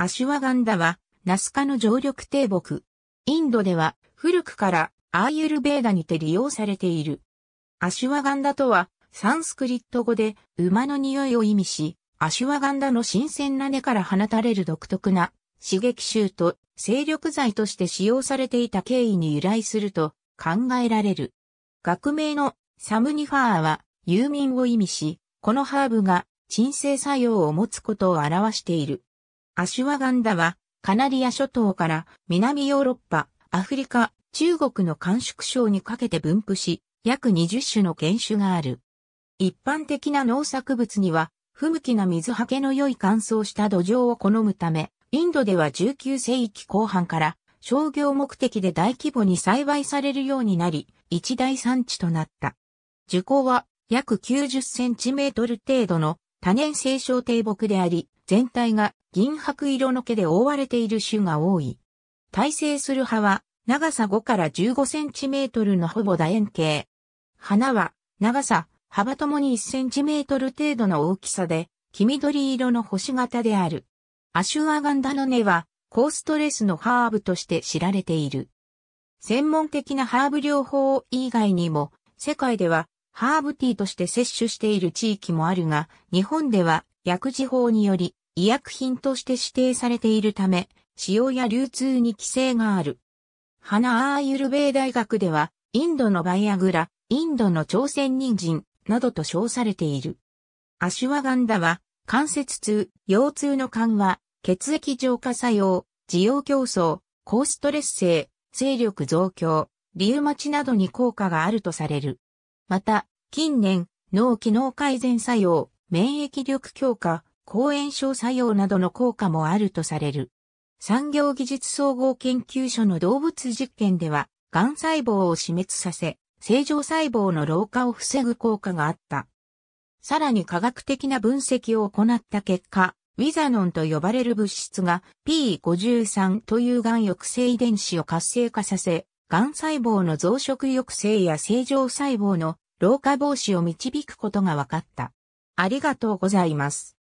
アシュワガンダは、ナスカの常緑低木。インドでは、古くからアーユルベーダにて利用されている。アシュワガンダとは、サンスクリット語で馬の匂いを意味し、アシュワガンダの新鮮な根から放たれる独特な刺激臭と精力剤として使用されていた経緯に由来すると考えられる。学名のサムニファーはミ民を意味し、このハーブが鎮静作用を持つことを表している。アシュワガンダは、カナリア諸島から南ヨーロッパ、アフリカ、中国の甘粛省にかけて分布し、約20種の原種がある。一般的な農作物には、不向きな水はけの良い乾燥した土壌を好むため、インドでは19世紀後半から商業目的で大規模に栽培されるようになり、一大産地となった。樹高は約90センチメートル程度の多年生小低木であり、全体が銀白色の毛で覆われている種が多い。耐性する葉は長さ5から15センチメートルのほぼ楕円形。花は長さ、幅ともに1センチメートル程度の大きさで、黄緑色の星型である。アシュアガンダの根は、高ストレスのハーブとして知られている。専門的なハーブ療法以外にも、世界ではハーブティーとして摂取している地域もあるが、日本では薬事法により医薬品として指定されているため、使用や流通に規制がある。ハナアーユルベー大学では、インドのバイアグラ、インドの朝鮮人参、などと称されている。アシュワガンダは、関節痛、腰痛の緩和、血液浄化作用、需要競争、高ストレス性、勢力増強、リウマチなどに効果があるとされる。また、近年、脳機能改善作用、免疫力強化、抗炎症作用などの効果もあるとされる。産業技術総合研究所の動物実験では、癌細胞を死滅させ、正常細胞の老化を防ぐ効果があった。さらに科学的な分析を行った結果、ウィザノンと呼ばれる物質が P53 という癌抑制遺伝子を活性化させ、癌細胞の増殖抑制や正常細胞の老化防止を導くことが分かった。ありがとうございます。